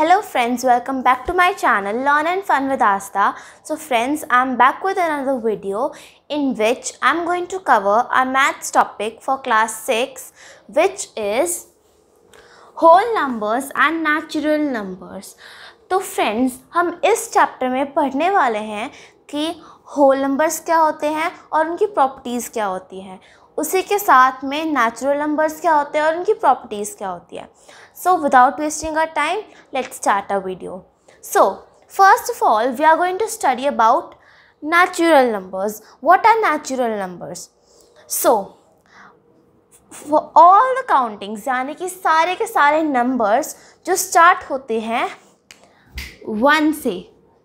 Hello friends welcome back to my channel learn and fun with Aastha so friends I am back with another video in which I am going to cover a maths topic for class six which is whole numbers and natural numbers तो friends हम इस chapter में पढ़ने वाले हैं कि whole numbers क्या होते हैं और उनकी प्रॉपर्टीज़ क्या होती हैं उसी के साथ में नेचुरल नंबर्स क्या होते हैं और उनकी प्रॉपर्टीज़ क्या होती है So without wasting our time, let's start our video. So first of all, we are going to study about natural numbers. What are natural numbers? So for all the countings yani ki sare ke sare numbers jo start hote hain one se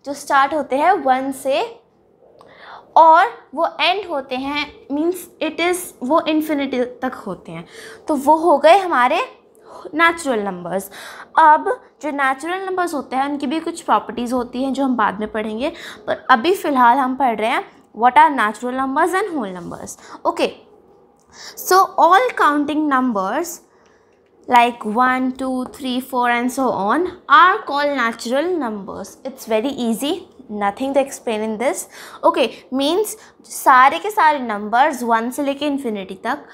jo start hote hain one se और वो end होते हैं means it is वो infinity तक होते हैं तो वो हो गए हमारे नेचुरल नंबर्स अब जो नेचुरल नंबर्स होते हैं उनकी भी कुछ प्रॉपर्टीज़ होती हैं जो हम बाद में पढ़ेंगे पर अभी फ़िलहाल हम पढ़ रहे हैं what are natural numbers and whole numbers okay so all counting numbers like one two three four and so on are call natural numbers it's very easy nothing to explain in this okay means सारे के सारे numbers one से लेके infinity तक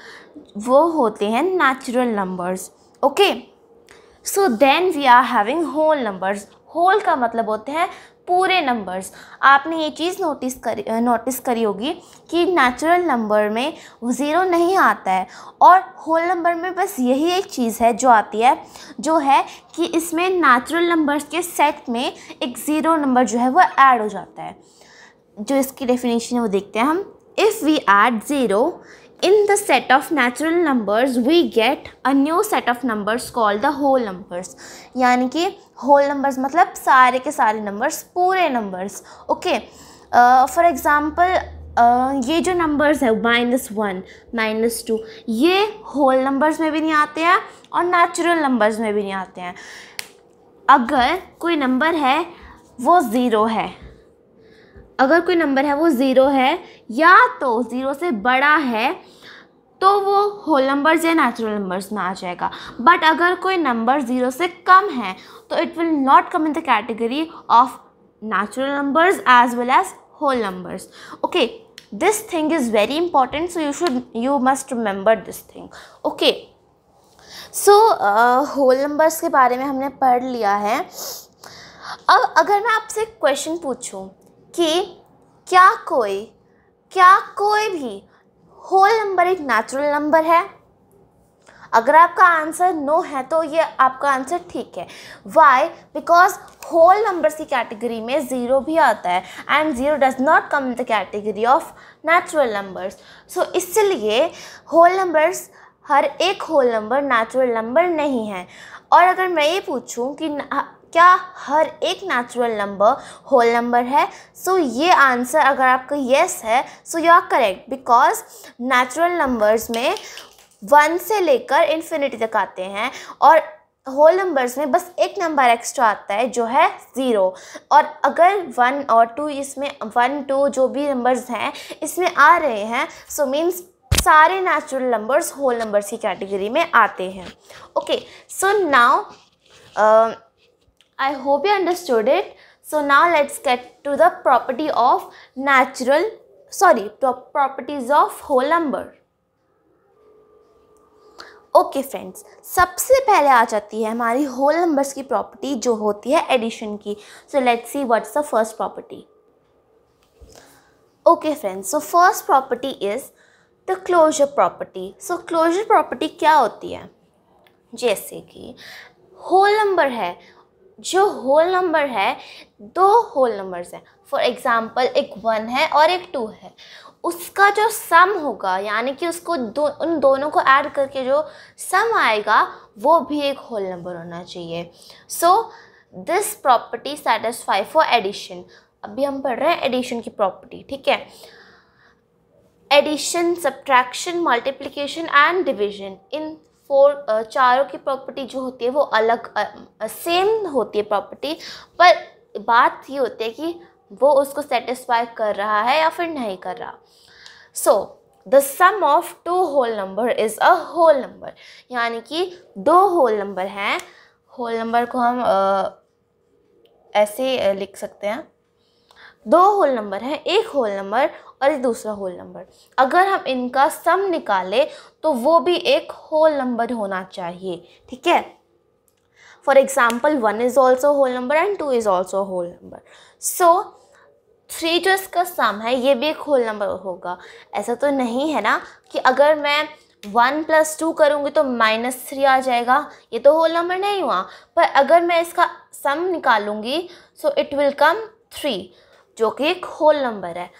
वो होते हैं natural numbers okay so then we are having whole numbers whole का मतलब होते हैं पूरे नंबर्स आपने ये चीज़ नोटिस करी नोटिस करी होगी कि नेचुरल नंबर में ज़ीरो नहीं आता है और होल नंबर में बस यही एक चीज़ है जो आती है जो है कि इसमें नेचुरल नंबर्स के सेट में एक ज़ीरो नंबर जो है वो ऐड हो जाता है जो इसकी डेफिनेशन है वो देखते हैं हम if we add zero in the set of natural numbers we get a new set of numbers called the whole numbers यानी कि whole numbers मतलब सारे के सारे numbers पूरे numbers okay uh, for example Uh, ये जो numbers है minus वन minus टू ये whole numbers में भी नहीं आते हैं और natural numbers में भी नहीं आते हैं अगर कोई number है वो zero है अगर कोई नंबर है वो ज़ीरो है या तो ज़ीरो से बड़ा है तो वो होल नंबर्स या नेचुरल नंबर्स में आ जाएगा बट अगर कोई नंबर ज़ीरो से कम है तो it will not come in the category of natural numbers as well as whole numbers okay this thing is very important so you should you must remember this thing okay so whole numbers के बारे में हमने पढ़ लिया है अब अगर मैं आपसे क्वेश्चन पूछूं कि क्या कोई क्या कोई भी होल नंबर एक नेचुरल नंबर है अगर आपका आंसर नो है तो ये आपका आंसर ठीक है वाई बिकॉज होल नंबर्स की कैटेगरी में ज़ीरो भी आता है and zero does not come the category of natural numbers so इसलिए होल नंबर्स हर एक होल नंबर नेचुरल नंबर नहीं है और अगर मैं ये पूछूं कि क्या हर एक नेचुरल नंबर होल नंबर है सो so, ये आंसर अगर आपका येस yes है so you are correct because natural numbers में वन से लेकर इन्फिनिटी तक आते हैं और होल नंबर्स में बस एक नंबर एक्स्ट्रा आता है जो है ज़ीरो और अगर वन और टू इसमें वन टू जो भी नंबर्स हैं इसमें आ रहे हैं सो so मीन्स सारे नेचुरल नंबर्स होल नंबर्स की कैटेगरी में आते हैं okay so now I hope you understood it. So now let's get to the property of natural, sorry, properties of whole number. Okay friends सबसे पहले आ जाती है हमारी होल नंबर्स की प्रॉपर्टी जो होती है एडिशन की so let's see what's the first property okay friends so first property is the closure property so closure property क्या होती है जैसे कि होल नंबर है जो होल नंबर है दो होल नंबर्स हैं फॉर एग्ज़ाम्पल एक वन है और एक टू है उसका जो सम होगा यानी कि उसको दो उन दोनों को ऐड करके जो सम आएगा वो भी एक होल नंबर होना चाहिए so this property satisfy for addition अभी हम पढ़ रहे हैं एडिशन की प्रॉपर्टी ठीक है addition subtraction multiplication and division in four uh, चारों की प्रॉपर्टी जो होती है वो अलग सेम uh, uh, होती है प्रॉपर्टी पर बात ये होती है कि वो उसको सेटिस्फाई कर रहा है या फिर नहीं कर रहा so the sum of two whole number is a whole number यानी कि दो होल नंबर हैं होल नंबर को हम आ, ऐसे लिख सकते हैं दो होल नंबर हैं एक होल नंबर और एक दूसरा होल नंबर अगर हम इनका सम निकालें तो वो भी एक होल नंबर होना चाहिए ठीक है for example one is also whole number and two is also whole number so three जो इसका सम है ये भी एक होल नंबर होगा ऐसा तो नहीं है ना कि अगर मैं वन प्लस टू करूँगी तो माइनस थ्री आ जाएगा ये तो होल नंबर नहीं हुआ पर अगर मैं इसका सम निकालूंगी so it will come three जो कि एक होल नंबर है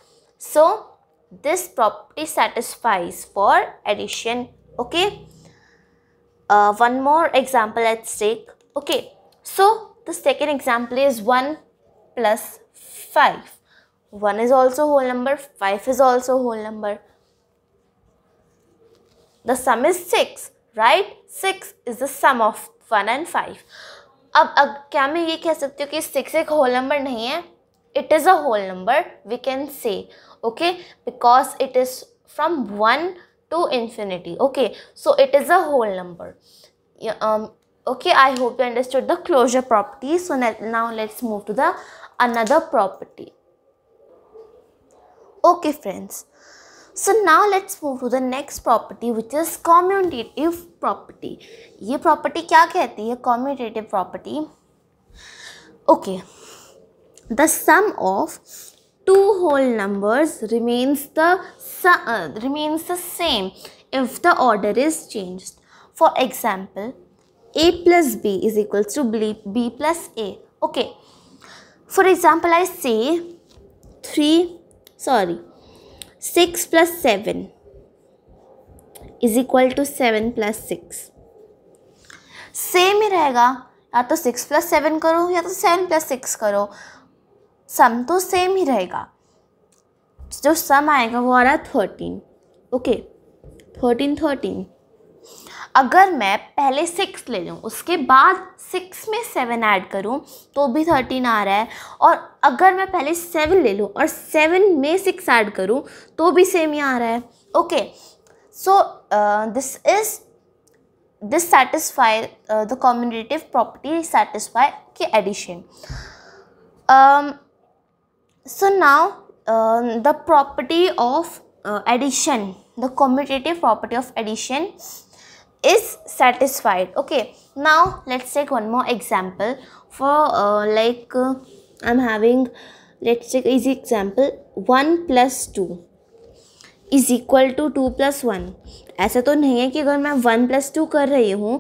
so this property satisfies for addition okay one more example at stake okay so the second example is one plus five one is also whole number five is also whole number the sum is six right six is the sum of one and five अब, अब क्या मैं ये कह सकती हूँ कि six एक होल नंबर नहीं है it is a whole number we can say okay because it is from 1 to infinity okay so it is a whole number yeah, um, okay i hope you understood the closure property so now let's move to the another property okay friends so now let's move to the next property which is commutative property ये property क्या कहती है commutative property okay the sum of two whole numbers remains the uh, remains the same if the order is changed for example a plus b is equal to b, b plus a okay for example i say 3 sorry 6 plus 7 is equal to seven plus six. Same same ही रहेगा या तो 7 plus seven करो या तो seven करो सम तो same ही रहेगा जो सम आएगा वो आ रहा है थर्टीन ओके थर्टीन थर्टीन अगर मैं पहले सिक्स ले लूँ उसके बाद सिक्स में सेवन ऐड करूँ तो भी थर्टीन आ रहा है और अगर मैं पहले सेवन ले लूँ और सेवन में सिक्स ऐड करूँ तो भी सेम ही आ रहा है okay so this is this satisfy the the property satisfy के addition so now uh, the property of uh, addition the commutative property of addition is satisfied okay now let's take one more example for uh, like uh, i'm having let's take easy example 1 plus 2 is equal to two plus one ऐसा तो नहीं है कि अगर मैं one plus to कर रही हूँ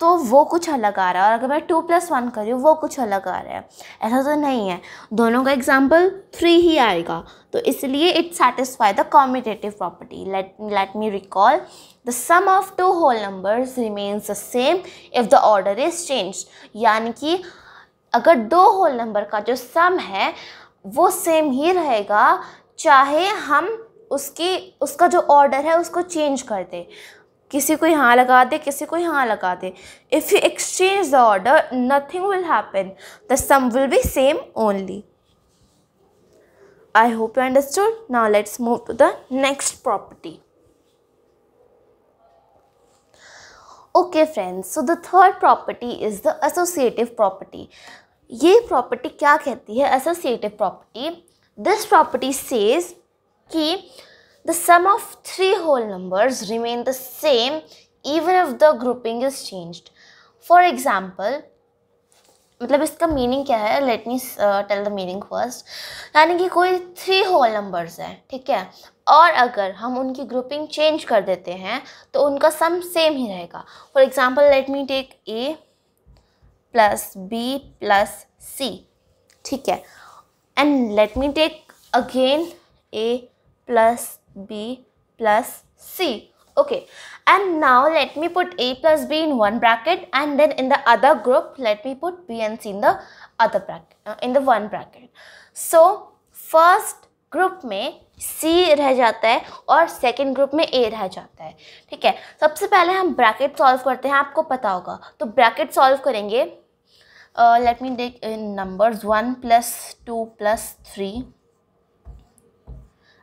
तो वो कुछ अलग आ रहा है और अगर मैं टू प्लस वन करी हूँ वो कुछ अलग आ रहा है ऐसा तो नहीं है दोनों का एग्जाम्पल थ्री ही आएगा तो इसलिए it satisfy the commutative property let let me recall the sum of two whole numbers remains the same if the order is change यानी कि अगर दो होल नंबर का जो सम है वो सेम ही रहेगा चाहे हम उसकी उसका जो ऑर्डर है उसको चेंज कर दें किसी को यहाँ लगा दे किसी को यहाँ लगा दे if you exchange the order nothing will happen the sum will be same only I hope you understood now let's move to the next property okay friends so the third property is the associative property ये property क्या कहती है associative property this property says की The sum of three whole numbers remain the same even if the grouping is changed. For example, मतलब इसका meaning क्या है let me tell the meaning first यानी कि कोई थ्री होल नंबर्स हैं ठीक है और अगर हम उनकी ग्रुपिंग चेंज कर देते हैं तो उनका सम सेम ही रहेगा for example let me take A plus B plus C ठीक है and let me take again A plus B plus C. Okay, and now let me put A plus B in one bracket and then in the other group, let me put B and C in the other bracket, uh, in the one bracket. So, first group में C रह जाता है और second group में A रह जाता है ठीक है सबसे पहले हम ब्रैकेट सॉल्व करते हैं आपको पता होगा तो ब्रैकेट सॉल्व करेंगे let me take numbers one plus two plus three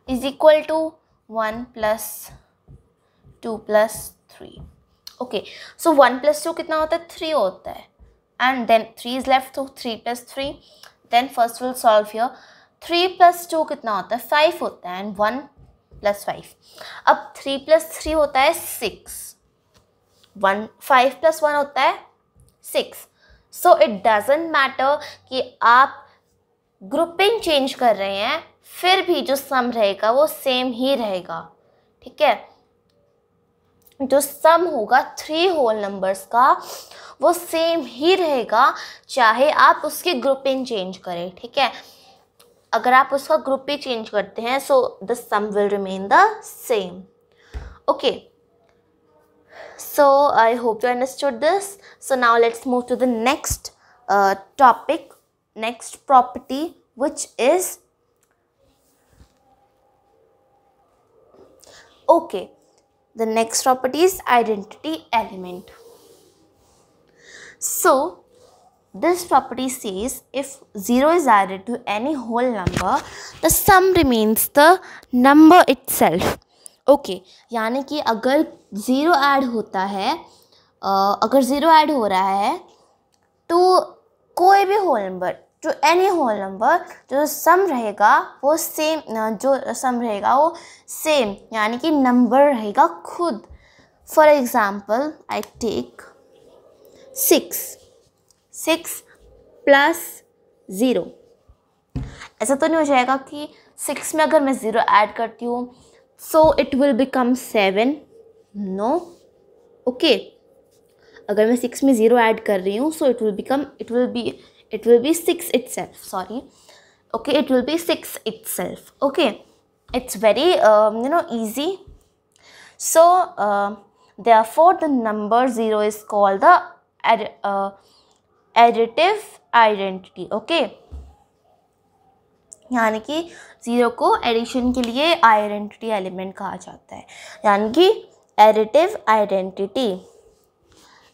is equal to one plus two plus three okay so one plus two कितना होता है थ्री होता है and then three is left तो three plus three then first will solve your three plus two कितना होता है five होता है एंड वन प्लस फाइव अब थ्री प्लस थ्री होता है six one five plus one होता है six so it doesn't matter कि आप ग्रुपिंग चेंज कर रहे हैं फिर भी जो सम रहेगा वो सेम ही रहेगा ठीक है जो सम होगा थ्री होल नंबर्स का वो सेम ही रहेगा चाहे आप उसकी ग्रुपिंग चेंज करें ठीक है अगर आप उसका ग्रुप ही चेंज करते हैं so the sum will remain the same okay so I hope you understood this so now let's move to the next topic next property which is okay the next property is identity element so this property says if 0 is added to any whole number the sum remains the number itself okay okay यानी कि अगर zero add होता है अगर zero add हो रहा है तो कोई भी होल नंबर जो एनी होल नंबर जो सम रहेगा वो सेम जो सम रहेगा वो सेम यानी कि नंबर रहेगा खुद for example I take six six plus zero ऐसा तो नहीं हो जाएगा कि सिक्स में अगर मैं ज़ीरो ऐड करती हूँ so it will become seven no okay अगर मैं सिक्स में ज़ीरो ऐड कर रही हूँ so it will become it will be it will be 6 itself sorry okay it will be 6 itself okay it's very um, you know easy so uh, therefore the number 0 is called the ad, uh, additive identity okay यानी कि zero को addition के लिए identity element कहा जाता है यानी कि additive identity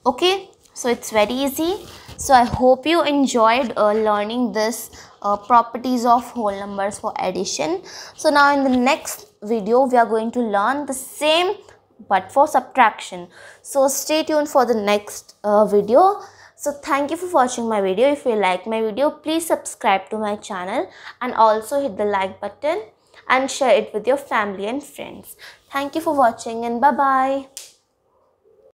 okay so it's very easy so i hope you enjoyed uh, learning this uh, properties of whole numbers for addition so now in the next video we are going to learn the same but for subtraction so stay tuned for the next uh, video so thank you for watching my video if you like my video please subscribe to my channel and also hit the like button and share it with your family and friends thank you for watching and bye bye